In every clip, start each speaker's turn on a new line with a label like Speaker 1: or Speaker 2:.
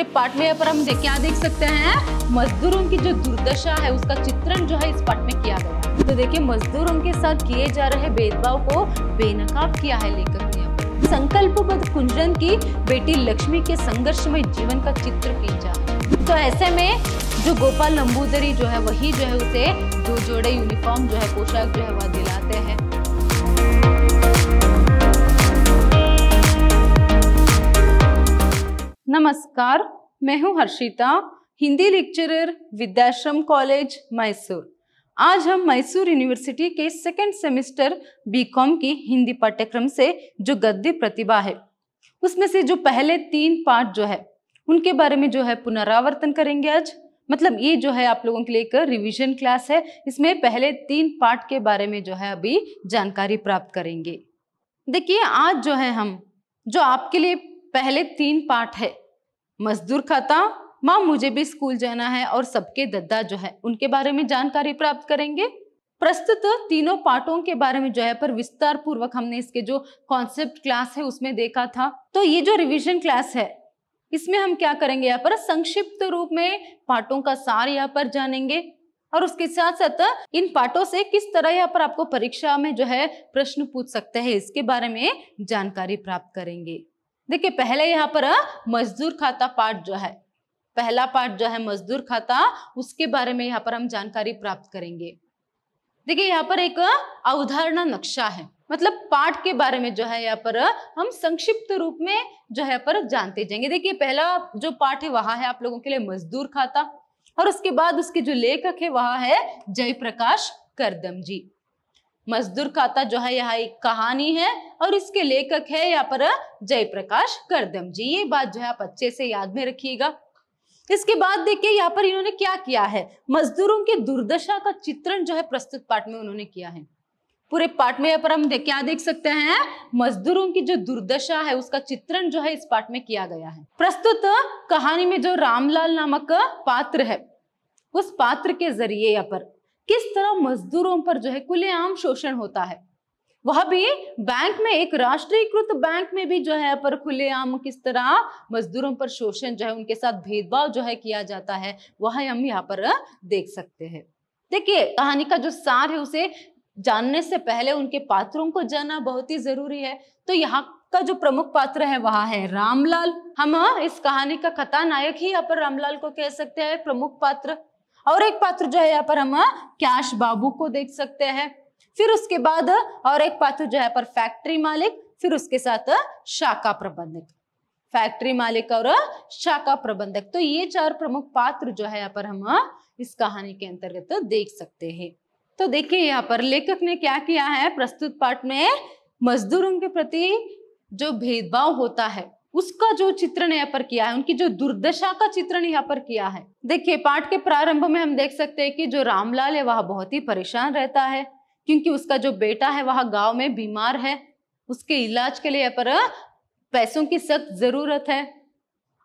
Speaker 1: पूरे पाठ में पर हम क्या देख सकते हैं मजदूरों की जो दुर्दशा है उसका चित्रण जो है इस पाठ में किया गया तो देखिए मजदूरों के साथ किए जा रहे भेदभाव को बेनकाब किया है लेखक ने संकल्पबद्ध कुंजन की बेटी लक्ष्मी के संघर्ष में जीवन का चित्र खींचा तो ऐसे में जो गोपाल नंबूदरी जो है वही जो है उसे दो जोड़े यूनिफॉर्म जो है पोशाक जो है वह दिलाते हैं नमस्कार मैं हूं हर्षिता हिंदी लेक्चरर विद्याश्रम कॉलेज मैसूर आज हम मैसूर यूनिवर्सिटी के सेकेंड सेमेस्टर बीकॉम की हिंदी पाठ्यक्रम से जो गद्य प्रतिभा है उसमें से जो पहले तीन पार्ट जो है उनके बारे में जो है पुनरावर्तन करेंगे आज मतलब ये जो है आप लोगों के लिए एक रिविजन क्लास है इसमें पहले तीन पार्ट के बारे में जो है अभी जानकारी प्राप्त करेंगे देखिए आज जो है हम जो आपके लिए पहले तीन पार्ट है मजदूर खाता माँ मुझे भी स्कूल जाना है और सबके दद्दा जो है उनके बारे में जानकारी प्राप्त करेंगे प्रस्तुत तीनों पार्टों के बारे में जो है पर विस्तार पूर्वक हमने इसके जो कॉन्सेप्ट क्लास है उसमें देखा था तो ये जो रिविजन क्लास है इसमें हम क्या करेंगे यहाँ पर संक्षिप्त रूप में पाठों का सार यहाँ पर जानेंगे और उसके साथ साथ इन पाठों से किस तरह यहाँ पर आपको परीक्षा में जो है प्रश्न पूछ सकते हैं इसके बारे में जानकारी प्राप्त करेंगे देखिए पहले यहाँ पर मजदूर खाता पार्ट जो है पहला पार्ट जो है मजदूर खाता उसके बारे में यहाँ पर हम जानकारी प्राप्त करेंगे देखिए यहाँ पर एक अवधारणा नक्शा है मतलब पाठ के बारे में जो है यहाँ पर हम संक्षिप्त रूप में जो है पर जानते जाएंगे देखिए पहला जो पाठ है वहां है आप लोगों के लिए मजदूर खाता और उसके बाद उसके जो लेखक है वहां है जयप्रकाश करदम जी मजदूर खाता जो है यहाँ एक कहानी है और इसके लेखक है यहाँ पर जयप्रकाश करदम जी ये बात जो है आप अच्छे से याद में रखिएगा इसके बाद देखिए यहाँ पर इन्होंने क्या किया है मजदूरों की दुर्दशा का चित्रण जो है प्रस्तुत पाठ में उन्होंने किया है पूरे पाठ में यहाँ पर हम देख क्या देख सकते हैं मजदूरों की जो दुर्दशा है उसका चित्रण जो है इस पाठ में किया गया है प्रस्तुत कहानी में जो रामलाल नामक पात्र है उस पात्र के जरिए यहाँ पर किस तरह मजदूरों पर जो है खुलेआम शोषण होता है वह भी बैंक में एक राष्ट्रीयकृत बैंक में भी जो है पर खुलेआम किस तरह मजदूरों पर शोषण जो है उनके साथ भेदभाव जो है किया जाता है वह हम यहाँ पर देख सकते हैं देखिए कहानी का जो सार है उसे जानने से पहले उनके पात्रों को जानना बहुत ही जरूरी है तो यहाँ का जो प्रमुख पात्र है वह है रामलाल हम इस कहानी का कथा नायक ही यहाँ पर रामलाल को कह सकते हैं प्रमुख पात्र और एक पात्र जो है यहाँ पर हम हाँ, कैश बाबू को देख सकते हैं फिर उसके बाद हाँ, और एक पात्र जो है पर फैक्ट्री मालिक फिर उसके साथ हाँ, शाखा प्रबंधक फैक्ट्री मालिक और शाखा प्रबंधक तो ये चार प्रमुख पात्र जो है यहाँ पर हम इस कहानी के अंतर्गत देख सकते हैं तो देखिए यहाँ पर लेखक ने क्या किया है प्रस्तुत पाठ में मजदूरों के प्रति जो भेदभाव होता है उसका जो चित्रण यहाँ पर किया है उनकी जो दुर्दशा का चित्रण यहाँ पर किया है देखिए पाठ के प्रारंभ में हम देख सकते हैं कि जो रामलाल है वह बहुत ही परेशान रहता है क्योंकि उसका जो बेटा है वह गांव में बीमार है उसके इलाज के लिए यहाँ पर पैसों की सख्त जरूरत है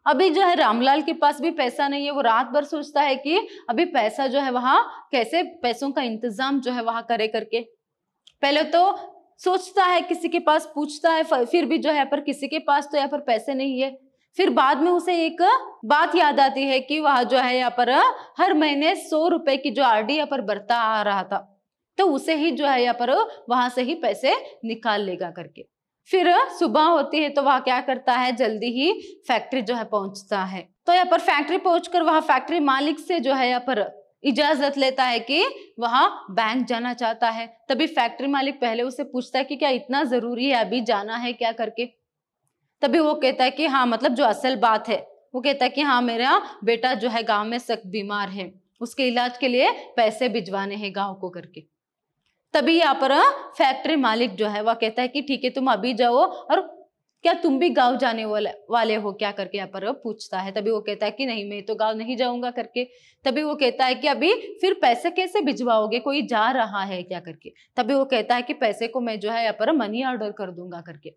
Speaker 1: अभी जो है रामलाल के पास भी पैसा नहीं है वो रात भर सोचता है कि अभी पैसा जो है वहां कैसे पैसों का इंतजाम जो है वहां करे करके पहले तो सोचता है किसी के पास पूछता है फिर भी जो है पर किसी के पास तो यहाँ पर पैसे नहीं है फिर बाद में उसे एक बात याद आती है कि वह जो है यहाँ पर हर महीने सौ रुपए की जो आरडी यहाँ पर बरता आ रहा था तो उसे ही जो है यहाँ पर वहां से ही पैसे निकाल लेगा करके फिर सुबह होती है तो वह क्या करता है जल्दी ही फैक्ट्री जो है पहुंचता है तो यहाँ पर फैक्ट्री पहुंचकर वह फैक्ट्री मालिक से जो है यहाँ पर इजाजत लेता है कि वह बैंक जाना चाहता है तभी फैक्ट्री मालिक पहले उसे पूछता है कि क्या इतना जरूरी है अभी जाना है क्या करके तभी वो कहता है कि हाँ मतलब जो असल बात है वो कहता है कि हाँ मेरा बेटा जो है गांव में सख्त बीमार है उसके इलाज के लिए पैसे भिजवाने हैं गांव को करके तभी यहाँ पर फैक्ट्री मालिक जो है वह कहता है कि ठीक है तुम अभी जाओ और क्या तुम भी गांव जाने वाले हो क्या करके यहाँ पर पूछता है तभी वो कहता है कि नहीं मैं तो गांव नहीं जाऊंगा करके तभी वो कहता है कि अभी फिर पैसे कैसे भिजवाओगे कोई जा रहा है क्या करके तभी वो कहता है कि पैसे को मैं जो है यहाँ पर मनी ऑर्डर कर दूंगा करके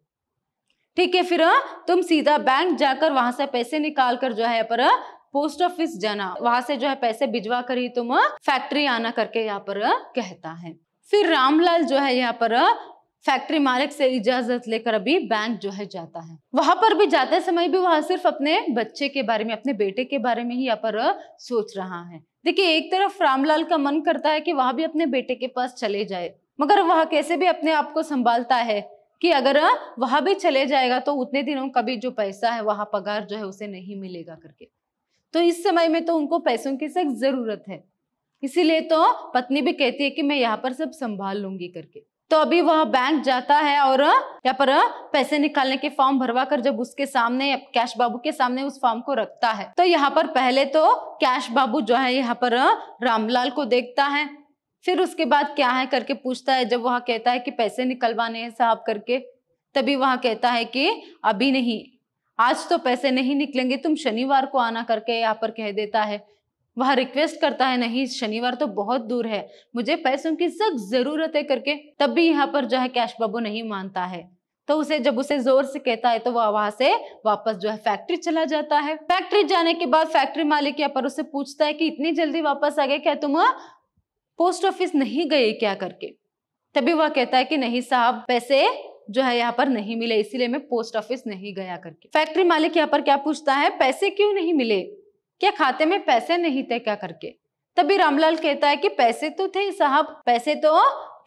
Speaker 1: ठीक है फिर हाँ, तुम सीधा बैंक जाकर वहां से पैसे निकाल कर जो है पर पोस्ट हाँ, ऑफिस जाना वहां से जो है पैसे भिजवा कर ही तुम फैक्ट्री हाँ, आना करके यहाँ पर कहता है फिर रामलाल जो है यहाँ पर फैक्ट्री मालिक से इजाजत लेकर अभी बैंक जो है जाता है वहां पर भी जाते समय भी वहां सिर्फ अपने बच्चे के बारे में अपने बेटे के बारे में ही यहाँ पर सोच रहा है देखिए एक तरफ रामलाल का मन करता है कि वहां भी अपने बेटे के पास चले जाए मगर वह कैसे भी अपने आप को संभालता है कि अगर वहां भी चले जाएगा तो उतने दिनों का भी जो पैसा है वहां पगार जो है उसे नहीं मिलेगा करके तो इस समय में तो उनको पैसों की सख्त जरूरत है इसीलिए तो पत्नी भी कहती है कि मैं यहाँ पर सब संभाल लूंगी करके तो अभी वह बैंक जाता है और यहाँ पर पैसे निकालने के फॉर्म भरवा कर जब उसके सामने कैश बाबू के सामने उस फॉर्म को रखता है तो यहाँ पर पहले तो कैश बाबू जो है यहाँ पर रामलाल को देखता है फिर उसके बाद क्या है करके पूछता है जब वह कहता है कि पैसे निकलवाने हैं साहब करके तभी वहा कहता है कि अभी नहीं आज तो पैसे नहीं निकलेंगे तुम शनिवार को आना करके यहाँ पर कह देता है वह रिक्वेस्ट करता है नहीं शनिवार तो बहुत दूर है मुझे पैसों की सख्त जरूरत है करके तब भी यहाँ पर जो है कैश बाबू नहीं मानता है तो उसे जब उसे जोर से कहता है तो वह वहां से वापस जो है फैक्ट्री चला जाता है फैक्ट्री जाने के बाद फैक्ट्री मालिक यहाँ पर उसे पूछता है कि इतनी जल्दी वापस आ गए क्या तुम पोस्ट ऑफिस नहीं गए क्या करके तभी वह कहता है कि नहीं साहब पैसे जो है यहाँ पर नहीं मिले इसीलिए मैं पोस्ट ऑफिस नहीं गया करके फैक्ट्री मालिक यहाँ पर क्या पूछता है पैसे क्यों नहीं मिले क्या खाते में पैसे नहीं थे क्या करके तभी रामलाल कहता है कि पैसे तो थे साहब पैसे तो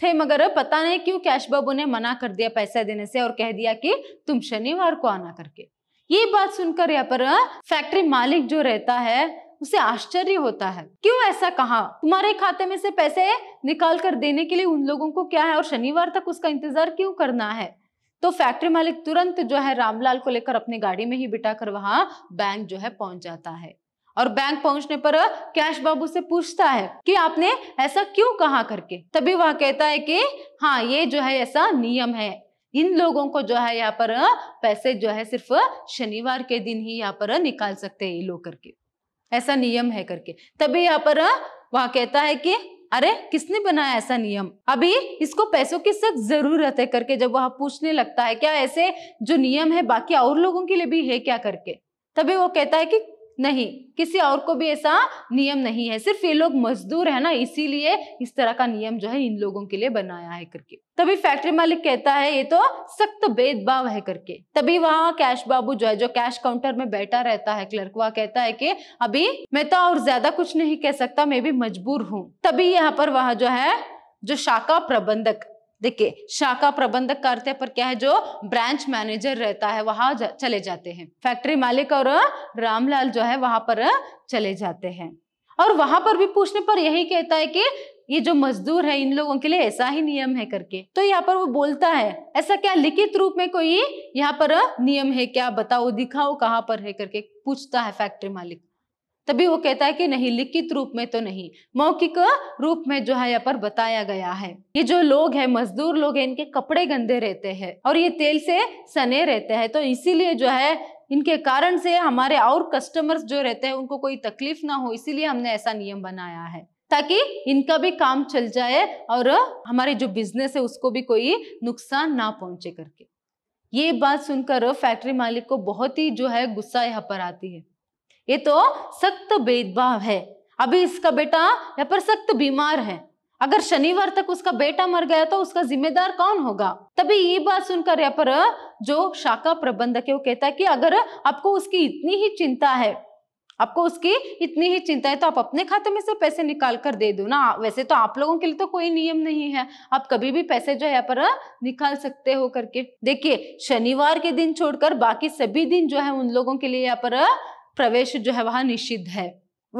Speaker 1: थे मगर पता नहीं क्यों कैश बाबू ने मना कर दिया पैसा देने से और कह दिया कि तुम शनिवार को आना करके ये बात सुनकर यहाँ पर फैक्ट्री मालिक जो रहता है उसे आश्चर्य होता है क्यों ऐसा कहा तुम्हारे खाते में से पैसे निकाल कर देने के लिए उन लोगों को क्या है और शनिवार तक उसका इंतजार क्यों करना है तो फैक्ट्री मालिक तुरंत जो है रामलाल को लेकर अपनी गाड़ी में ही बिठा कर वहां बैंक जो है पहुंच जाता है और बैंक पहुंचने पर कैश बाबू से पूछता है कि आपने ऐसा क्यों कहा करके तभी वह कहता है कि हाँ ये जो है ऐसा नियम है इन लोगों को जो है यहाँ पर पैसे जो है सिर्फ शनिवार के दिन ही यहाँ पर निकाल सकते हैं ये लोग करके ऐसा नियम है करके तभी यहाँ पर वह कहता है कि अरे किसने बनाया ऐसा नियम अभी इसको पैसों की सख्त जरूरत है करके जब वह पूछने लगता है क्या ऐसे जो नियम है बाकी और लोगों के लिए भी है क्या करके तभी वो कहता है कि नहीं किसी और को भी ऐसा नियम नहीं है सिर्फ ये लोग मजदूर है ना इसीलिए इस तरह का नियम जो है इन लोगों के लिए बनाया है करके तभी फैक्ट्री मालिक कहता है ये तो सख्त भेदभाव है करके तभी वहा कैश बाबू जो है जो कैश काउंटर में बैठा रहता है क्लर्क वह कहता है कि अभी मैं तो और ज्यादा कुछ नहीं कह सकता मैं भी मजबूर हूँ तभी यहाँ पर वहा जो है जो शाखा प्रबंधक देखिए शाखा प्रबंधक करते पर क्या है जो ब्रांच मैनेजर रहता है वहां जा, चले जाते हैं फैक्ट्री मालिक और रामलाल जो है वहां पर चले जाते हैं और वहां पर भी पूछने पर यही कहता है कि ये जो मजदूर है इन लोगों के लिए ऐसा ही नियम है करके तो यहाँ पर वो बोलता है ऐसा क्या लिखित रूप में कोई यहाँ पर नियम है क्या बताओ दिखाओ कहाँ पर है करके पूछता है फैक्ट्री मालिक तभी वो कहता है कि नहीं लिखित रूप में तो नहीं मौखिक रूप में जो है यहाँ पर बताया गया है ये जो लोग है मजदूर लोग है इनके कपड़े गंदे रहते हैं और ये तेल से सने रहते हैं तो इसीलिए जो है इनके कारण से हमारे और कस्टमर्स जो रहते हैं उनको कोई तकलीफ ना हो इसीलिए हमने ऐसा नियम बनाया है ताकि इनका भी काम चल जाए और हमारे जो बिजनेस है उसको भी कोई नुकसान ना पहुंचे करके ये बात सुनकर फैक्ट्री मालिक को बहुत ही जो है गुस्सा यहाँ पर आती है ये तो सख्त भेदभाव है अभी इसका बेटा या पर सख्त बीमार है अगर शनिवार तक उसका बेटा मर गया तो उसका जिम्मेदार कौन होगा तभी ये बात सुनकर यहाँ पर जो शाखा प्रबंधक है वो कहता है कि अगर आपको उसकी इतनी ही चिंता है आपको उसकी इतनी ही चिंता है तो आप अपने खाते में से पैसे निकाल कर दे दो ना वैसे तो आप लोगों के लिए तो कोई नियम नहीं है आप कभी भी पैसे जो है यहाँ पर निकाल सकते हो करके देखिए शनिवार के दिन छोड़कर बाकी सभी दिन जो है उन लोगों के लिए यहाँ पर प्रवेश जो है वहाँ निषिद्ध है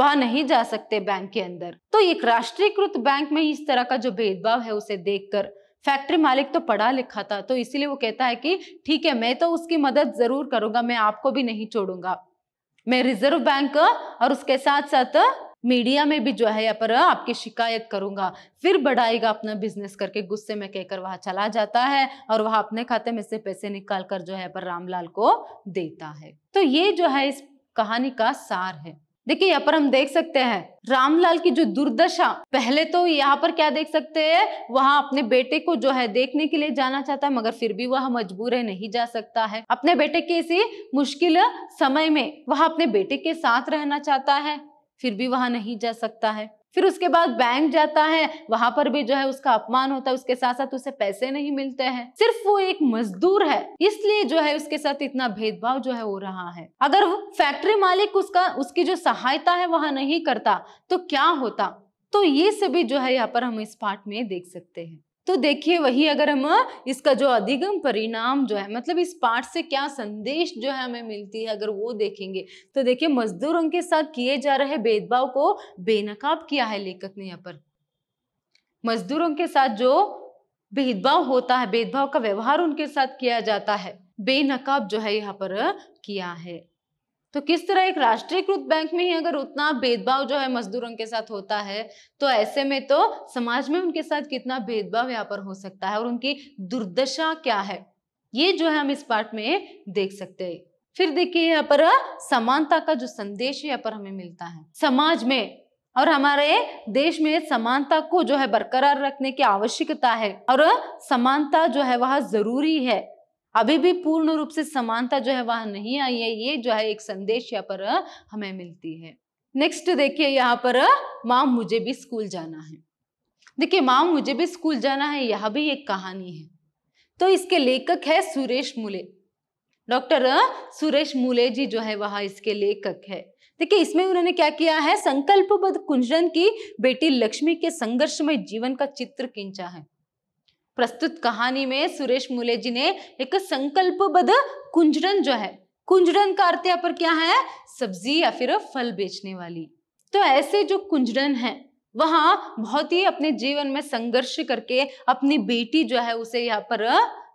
Speaker 1: वहाँ नहीं जा सकते बैंक के अंदर तो एक राष्ट्रीयकृत बैंक में इस तरह का जो भेदभाव है उसे देखकर फैक्ट्री मालिक तो पढ़ा लिखा था तो इसीलिए वो कहता है कि ठीक है मैं तो उसकी मदद जरूर करूंगा मैं आपको भी नहीं छोड़ूंगा मैं रिजर्व बैंक और उसके साथ साथ मीडिया में भी जो है यहाँ पर आपकी शिकायत करूंगा फिर बढ़ाएगा अपना बिजनेस करके गुस्से में कहकर वहाँ चला जाता है और वहाँ अपने खाते में से पैसे निकाल कर जो है पर रामलाल को देता है तो ये जो है इस कहानी का सार है देखिए यहाँ पर हम देख सकते हैं रामलाल की जो दुर्दशा पहले तो यहाँ पर क्या देख सकते हैं वहाँ अपने बेटे को जो है देखने के लिए जाना चाहता है मगर फिर भी वह मजबूर है नहीं जा सकता है अपने बेटे के इसी मुश्किल समय में वह अपने बेटे के साथ रहना चाहता है फिर भी वहां नहीं जा सकता है फिर उसके बाद बैंक जाता है वहां पर भी जो है उसका अपमान होता है उसके साथ साथ उसे पैसे नहीं मिलते हैं सिर्फ वो एक मजदूर है इसलिए जो है उसके साथ इतना भेदभाव जो है हो रहा है अगर वो फैक्ट्री मालिक उसका उसकी जो सहायता है वहां नहीं करता तो क्या होता तो ये सभी जो है यहाँ पर हम इस पार्ट में देख सकते हैं तो देखिए वही अगर हम इसका जो अधिगम परिणाम जो है मतलब इस पाठ से क्या संदेश जो है हमें मिलती है अगर वो देखेंगे तो देखिए मजदूरों के साथ किए जा रहे भेदभाव को बेनकाब किया है लेखक ने यहाँ पर मजदूरों के साथ जो भेदभाव होता है भेदभाव का व्यवहार उनके साथ किया जाता है बेनकाब जो है यहाँ पर किया है तो किस तरह एक राष्ट्रीयकृत बैंक में ही अगर उतना भेदभाव जो है मजदूरों के साथ होता है तो ऐसे में तो समाज में उनके साथ कितना भेदभाव यहाँ पर हो सकता है और उनकी दुर्दशा क्या है ये जो है हम इस पार्ट में देख सकते हैं फिर देखिए यहाँ पर समानता का जो संदेश यहाँ पर हमें मिलता है समाज में और हमारे देश में समानता को जो है बरकरार रखने की आवश्यकता है और समानता जो है वह जरूरी है अभी भी पूर्ण रूप से समानता जो है वह नहीं आई है ये जो है एक संदेश यहाँ पर हमें मिलती है नेक्स्ट देखिए यहाँ पर माँ मुझे भी स्कूल जाना है देखिए माँ मुझे भी स्कूल जाना है यह भी एक कहानी है तो इसके लेखक है सुरेश मुले डॉक्टर सुरेश मुले जी जो है वह इसके लेखक है देखिए इसमें उन्होंने क्या किया है संकल्पबद्ध कुंजन की बेटी लक्ष्मी के संघर्षमय जीवन का चित्र खींचा है प्रस्तुत कहानी में सुरेश मुले जी ने एक संकल्पबद्ध कुंजरन जो है कुंजरन का अर्थ यहाँ पर क्या है सब्जी या फिर फल बेचने वाली तो ऐसे जो कुंजरन है वहां बहुत ही अपने जीवन में संघर्ष करके अपनी बेटी जो है उसे यहाँ पर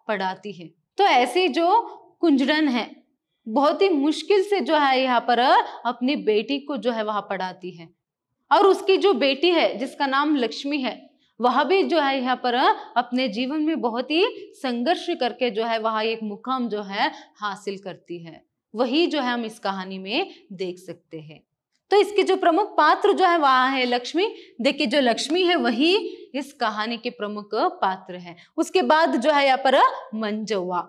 Speaker 1: पढ़ाती है तो ऐसे जो कुंजरन है बहुत ही मुश्किल से जो है यहाँ पर अपनी बेटी को जो है वहां पढ़ाती है और उसकी जो बेटी है जिसका नाम लक्ष्मी है वह भी जो है यहाँ पर अपने जीवन में बहुत ही संघर्ष करके जो है वह एक मुकाम जो है हासिल करती है वही जो है हम इस कहानी में देख सकते हैं तो इसके जो प्रमुख पात्र जो है वहाँ है लक्ष्मी देखिए जो लक्ष्मी है वही इस कहानी के प्रमुख पात्र है उसके बाद जो है यहाँ पर मंजवा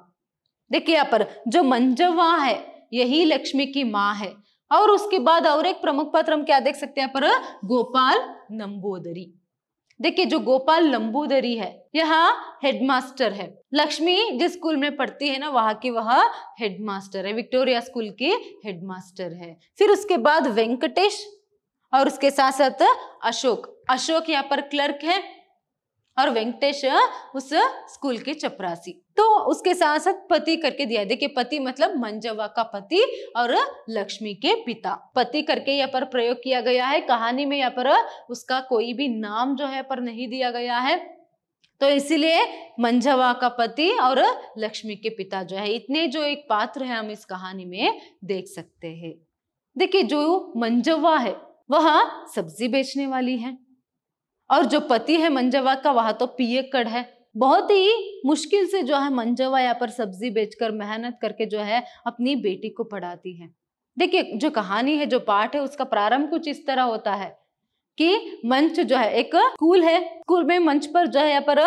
Speaker 1: देखिए यहाँ पर जो मंजवा है यही लक्ष्मी की माँ है और उसके बाद और एक प्रमुख पात्र हम क्या देख सकते हैं यहाँ पर गोपाल नंबोदरी देखिए जो गोपाल लंबूदरी है यहाँ हेडमास्टर है लक्ष्मी जिस स्कूल में पढ़ती है ना वहां की वह हेडमास्टर है विक्टोरिया स्कूल की हेडमास्टर है फिर उसके बाद वेंकटेश और उसके साथ साथ अशोक अशोक यहाँ पर क्लर्क है और वेंकटेश उस स्कूल के चपरासी तो उसके साथ साथ पति करके दिया देखिए पति मतलब मंजवा का पति और लक्ष्मी के पिता पति करके यहाँ पर प्रयोग किया गया है कहानी में यहाँ पर उसका कोई भी नाम जो है पर नहीं दिया गया है तो इसीलिए मंजवा का पति और लक्ष्मी के पिता जो है इतने जो एक पात्र है हम इस कहानी में देख सकते हैं देखिए जो मंजवा है वह सब्जी बेचने वाली है और जो पति है मंजवा का वहां तो कड़ है बहुत ही मुश्किल से जो है मंजवा यहाँ पर सब्जी बेचकर मेहनत करके जो है अपनी बेटी को पढ़ाती है देखिए जो कहानी है जो पाठ है उसका प्रारंभ कुछ इस तरह होता है कि मंच जो है एक स्कूल है स्कूल में मंच पर जो है यहाँ पर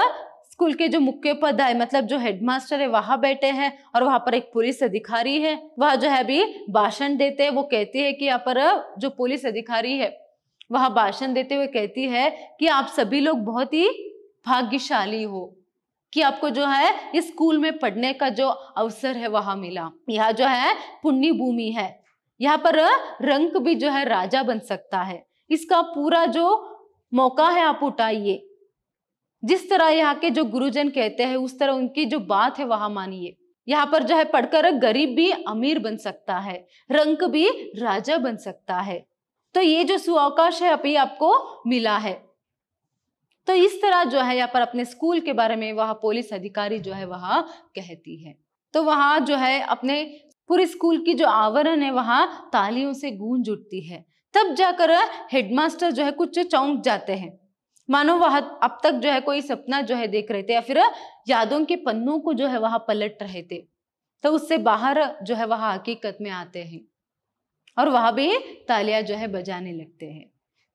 Speaker 1: स्कूल के जो मुख्य है मतलब जो हेडमास्टर है वहां बैठे हैं और वहाँ पर एक पुलिस अधिकारी है वह जो है अभी भाषण देते हैं वो कहती है कि यहाँ पर जो पुलिस अधिकारी है वहाँ भाषण देते हुए कहती है कि आप सभी लोग बहुत ही भाग्यशाली हो कि आपको जो है इस स्कूल में पढ़ने का जो अवसर है वहां मिला यह जो है पुण्य भूमि है यहाँ पर रंक भी जो है राजा बन सकता है इसका पूरा जो मौका है आप उठाइए जिस तरह यहाँ के जो गुरुजन कहते हैं उस तरह उनकी जो बात है वहां मानिए यहाँ पर जो है पढ़कर गरीब भी अमीर बन सकता है रंक भी राजा बन सकता है तो ये जो सुअवकाश है अभी आपको मिला है तो इस तरह जो है यहाँ पर अपने स्कूल के बारे में वह पुलिस अधिकारी जो है वह कहती है तो वहां जो है अपने पूरे स्कूल की जो आवरण है वहां तालियों से गूंज उठती है तब जाकर हेडमास्टर जो है कुछ चौंक जाते हैं मानो वह अब तक जो है कोई सपना जो है देख रहे थे या फिर यादों के पन्नों को जो है वह पलट रहे थे तो उससे बाहर जो है वह हकीकत में आते हैं और वहां भी तालियां जो है बजाने लगते हैं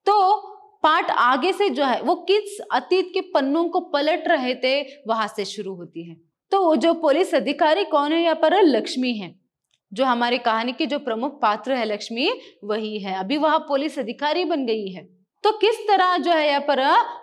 Speaker 1: तो पाठ आगे से जो है वो किस अतीत के पन्नों को पलट रहे थे वहां से शुरू होती है तो वो जो पुलिस अधिकारी कौन है यहाँ पर लक्ष्मी है जो हमारी कहानी के जो प्रमुख पात्र है लक्ष्मी वही है अभी वह पुलिस अधिकारी बन गई है तो किस तरह जो है यहाँ पर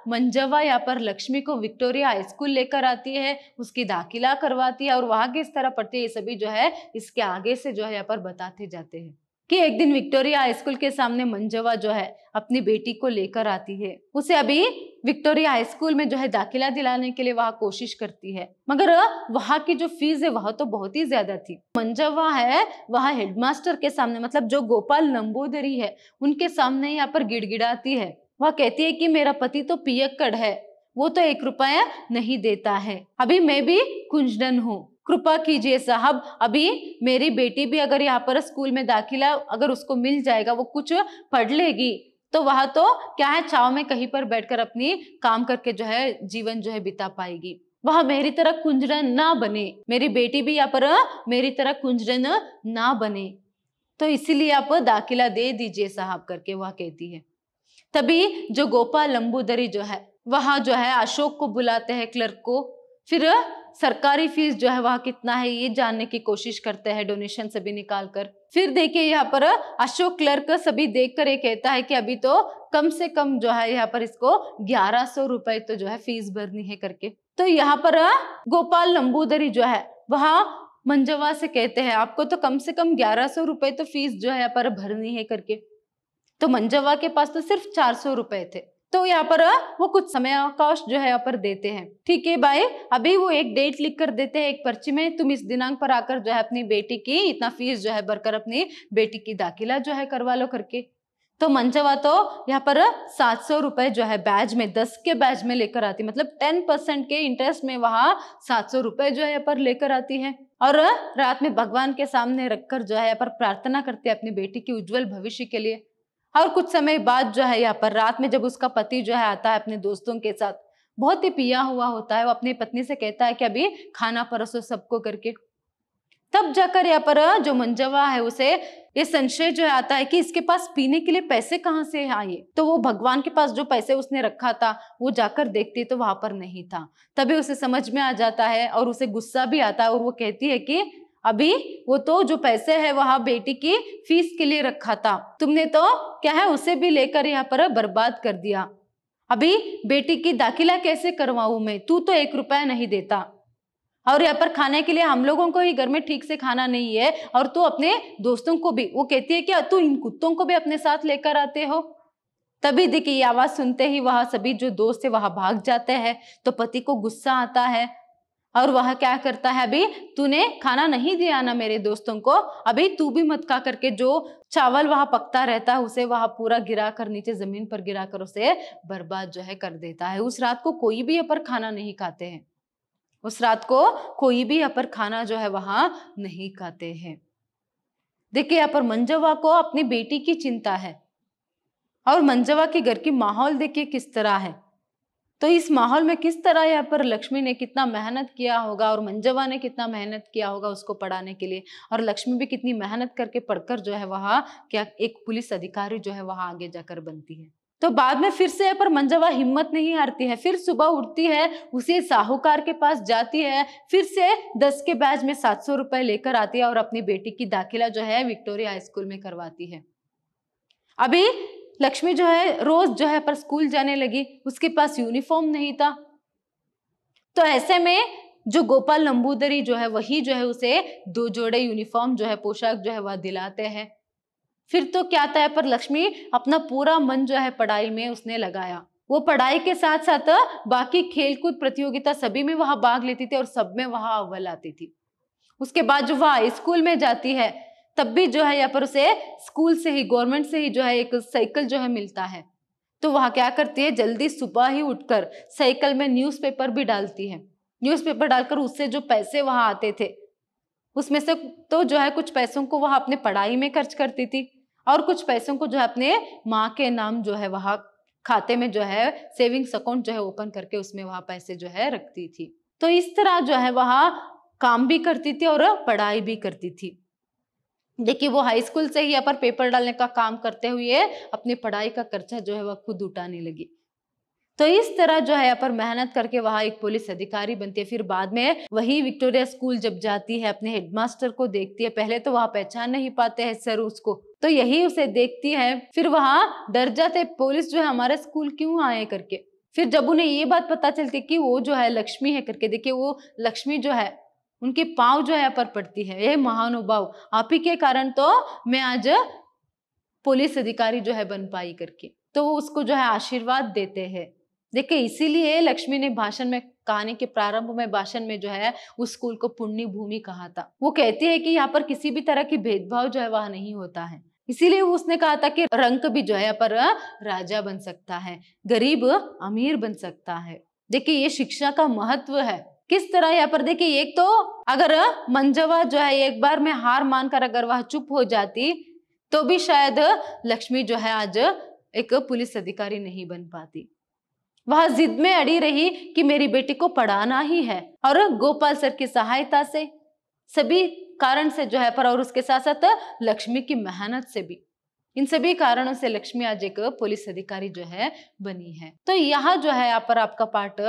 Speaker 1: मंजवा यहाँ पर लक्ष्मी को विक्टोरिया हाई स्कूल लेकर आती है उसकी दाखिला करवाती है और वहां किस तरह पढ़ती है ये सभी जो है इसके आगे से जो है यहाँ पर बताते जाते हैं कि एक दिन विक्टोरिया हाईस्कूल के सामने मंजवा जो है अपनी बेटी को लेकर आती है उसे अभी विक्टोरिया हाईस्कूल में जो है दाखिला दिलाने के लिए वहां कोशिश करती है मगर वहाँ की जो फीस है वह तो बहुत ही ज्यादा थी मंजवा है वह हेडमास्टर के सामने मतलब जो गोपाल नंबोदरी है उनके सामने यहाँ पर गिड़गिड़ाती है वह कहती है कि मेरा पति तो पियक्कड़ है वो तो एक रुपया नहीं देता है अभी मैं भी कुंजन हूँ कृपा कीजिए साहब अभी मेरी बेटी भी अगर यहाँ पर स्कूल में दाखिला अगर उसको मिल जाएगा वो कुछ पढ़ लेगी तो वह तो क्या है चाव में कहीं पर बैठकर अपनी काम करके जो है जीवन जो है बिता पाएगी वह मेरी तरह कुंजरन ना बने मेरी बेटी भी यहाँ पर मेरी तरह कुंजरन ना बने तो इसीलिए आप दाखिला दे दीजिए साहब करके वह कहती है तभी जो गोपाल लंबूदरी जो है वह जो है अशोक को बुलाते हैं क्लर्क को फिर सरकारी फीस जो है वह कितना है ये जानने की कोशिश करते हैं डोनेशन सभी निकाल कर फिर देखिए यहाँ पर अशोक क्लर्क सभी कर ये कहता है कि अभी तो कम से कम जो है यहाँ पर इसको ग्यारह सौ रुपए तो जो है फीस भरनी है करके तो यहाँ पर गोपाल लंबूदरी जो है वह मंजवा से कहते हैं आपको तो कम से कम ग्यारह सौ रुपए तो फीस जो है यहाँ पर भरनी है करके तो मंजवा के पास तो सिर्फ चार सौ रुपए थे तो यहाँ पर वो कुछ समय अवकाश जो है यहाँ पर देते हैं ठीक है भाई अभी वो एक डेट लिख कर देते हैं एक पर्ची में तुम इस दिनांक पर आकर जो है अपनी बेटी की इतना फीस जो है भरकर अपनी बेटी की दाखिला जो है करवा लो करके तो मंजवा तो यहाँ पर सात सौ रुपए जो है बैज में दस के बैज में लेकर आती मतलब टेन परसेंट के इंटरेस्ट में वहां सात सौ रुपए जो है यहाँ पर लेकर आती है और रात में भगवान के सामने रखकर जो है यहाँ पर प्रार्थना करती है अपनी बेटी की उज्जवल भविष्य के लिए और कुछ समय बाद जो है यहाँ पर रात में जब उसका पति जो है आता है अपने दोस्तों के साथ बहुत ही पिया हुआ होता है वो अपनी पत्नी से कहता है कि अभी खाना परोसो सबको करके तब जाकर यहाँ पर जो मंजवा है उसे ये संशय जो है आता है कि इसके पास पीने के लिए पैसे कहाँ से आए तो वो भगवान के पास जो पैसे उसने रखा था वो जाकर देखती तो वहां पर नहीं था तभी उसे समझ में आ जाता है और उसे गुस्सा भी आता है और वो कहती है कि अभी वो तो जो पैसे है वहा बेटी की फीस के लिए रखा था तुमने तो क्या है उसे भी लेकर यहाँ पर बर्बाद कर दिया अभी बेटी की दाखिला कैसे करवाऊ मैं तू तो एक रुपया नहीं देता और यहाँ पर खाने के लिए हम लोगों को ही घर में ठीक से खाना नहीं है और तू अपने दोस्तों को भी वो कहती है कि तू इन कुत्तों को भी अपने साथ लेकर आते हो तभी देखिए आवाज सुनते ही वह सभी जो दोस्त है वहा भाग जाते हैं तो पति को गुस्सा आता है और वह क्या करता है अभी तूने खाना नहीं दिया ना मेरे दोस्तों को अभी तू भी मत खा करके जो चावल वहां पकता रहता है उसे वहां पूरा गिरा कर नीचे जमीन पर गिरा कर उसे बर्बाद जो है कर देता है उस रात को कोई भी अपर खाना नहीं खाते हैं उस रात को कोई भी अपर खाना जो है वहां नहीं खाते हैं देखिए यहाँ पर मंजवा को अपनी बेटी की चिंता है और मंजवा के घर की माहौल देखिए किस तरह है तो इस माहौल में किस तरह यहाँ पर लक्ष्मी ने कितना मेहनत किया होगा और मंजवा ने कितना मेहनत किया होगा उसको पढ़ाने के लिए और लक्ष्मी भी कितनी मेहनत करके पढ़कर जो है वहाँ क्या एक पुलिस अधिकारी जो है वहाँ आगे जाकर बनती है तो बाद में फिर से यहाँ पर मंजवा हिम्मत नहीं हारती है फिर सुबह उठती है उसे साहूकार के पास जाती है फिर से दस के बैच में सात सौ रुपए लेकर आती है और अपनी बेटी की दाखिला जो है विक्टोरिया हाई स्कूल में करवाती है अभी लक्ष्मी जो है रोज जो है पर स्कूल जाने लगी उसके पास यूनिफॉर्म नहीं था तो ऐसे में जो गोपाल नंबूदरी जो है वही जो है उसे दो जोड़े यूनिफॉर्म जो है पोशाक जो है वह दिलाते हैं फिर तो क्या आता है पर लक्ष्मी अपना पूरा मन जो है पढ़ाई में उसने लगाया वो पढ़ाई के साथ साथ बाकी खेलकूद प्रतियोगिता सभी में वह भाग लेती थी और सब में वह अव्वल आती थी उसके बाद जो वह स्कूल में जाती है तब भी जो है यहाँ पर उसे स्कूल से ही गवर्नमेंट से ही जो है एक साइकिल जो है मिलता है तो वह क्या करती है जल्दी सुबह ही उठकर साइकिल में न्यूज़पेपर भी डालती है न्यूज़पेपर डालकर उससे जो पैसे वहाँ आते थे उसमें से तो जो है कुछ पैसों को वह अपने पढ़ाई में खर्च करती थी और कुछ पैसों को जो है अपने माँ के नाम जो है वहाँ खाते में जो है सेविंग्स अकाउंट जो है ओपन करके उसमें वहाँ पैसे जो है रखती थी तो इस तरह जो है वह काम भी करती थी और पढ़ाई भी करती थी देखिए वो हाई स्कूल से ही अपर पेपर डालने का काम करते हुए अपनी पढ़ाई का खर्चा जो है वह खुद उठाने लगी तो इस तरह जो है पर मेहनत करके वहाँ एक पुलिस अधिकारी बनती है फिर बाद में वही विक्टोरिया स्कूल जब जाती है अपने हेडमास्टर को देखती है पहले तो वहाँ पहचान नहीं पाते हैं सर उसको तो यही उसे देखती है फिर वहाँ डर जाते पुलिस जो है हमारे स्कूल क्यों आए करके फिर जब उन्हें ये बात पता चलती कि वो जो है लक्ष्मी है करके देखिए वो लक्ष्मी जो है उनके पाँव जो है पर पड़ती है ये महानुभाव आप ही के कारण तो मैं आज पुलिस अधिकारी जो है बन पाई करके तो वो उसको जो है आशीर्वाद देते हैं देखिए इसीलिए लक्ष्मी ने भाषण में कहानी के प्रारंभ में भाषण में जो है उस स्कूल को पुण्य भूमि कहा था वो कहती है कि यहाँ पर किसी भी तरह की भेदभाव जो है वह नहीं होता है इसीलिए उसने कहा था कि रंक भी जो है यहाँ पर राजा बन सकता है गरीब अमीर बन सकता है देखिए ये शिक्षा का महत्व है किस तरह यहाँ पर देखिए एक तो अगर मंजवा जो है एक बार में हार मानकर अगर वह चुप हो जाती तो भी शायद लक्ष्मी जो है आज एक पुलिस अधिकारी नहीं बन पाती वह जिद में अड़ी रही कि मेरी बेटी को पढ़ाना ही है और गोपाल सर की सहायता से सभी कारण से जो है पर और उसके साथ साथ लक्ष्मी की मेहनत से भी इन सभी कारणों से लक्ष्मी आज एक पुलिस अधिकारी जो है बनी है तो यहाँ जो है यहाँ पर आपका पार्ट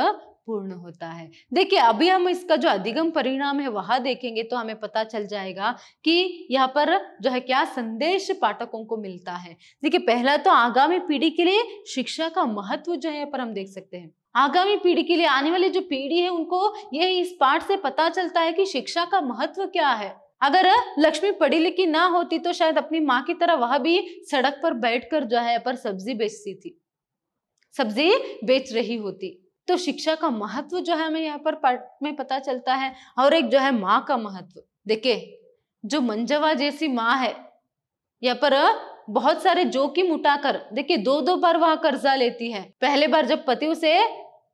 Speaker 1: पूर्ण होता है देखिए अभी हम इसका जो अधिगम परिणाम है वह देखेंगे तो हमें पता चल जाएगा कि यहाँ पर जो है क्या संदेश पाठकों को मिलता है देखिए पहला तो आगामी पीढ़ी के लिए शिक्षा का महत्व जो है यहाँ पर हम देख सकते हैं आगामी पीढ़ी के लिए आने वाली जो पीढ़ी है उनको यह इस पाठ से पता चलता है कि शिक्षा का महत्व क्या है अगर लक्ष्मी पढ़ी लिखी ना होती तो शायद अपनी माँ की तरह वह भी सड़क पर बैठकर जो है पर सब्जी बेचती थी सब्जी बेच रही होती तो शिक्षा का महत्व जो है हमें यहाँ पर पाठ में पता चलता है और एक जो है माँ का महत्व देखिए जो मंजवा जैसी माँ है यहाँ पर बहुत सारे जोखिम उठाकर देखिए दो दो बार वह कर्जा लेती है पहले बार जब पति उसे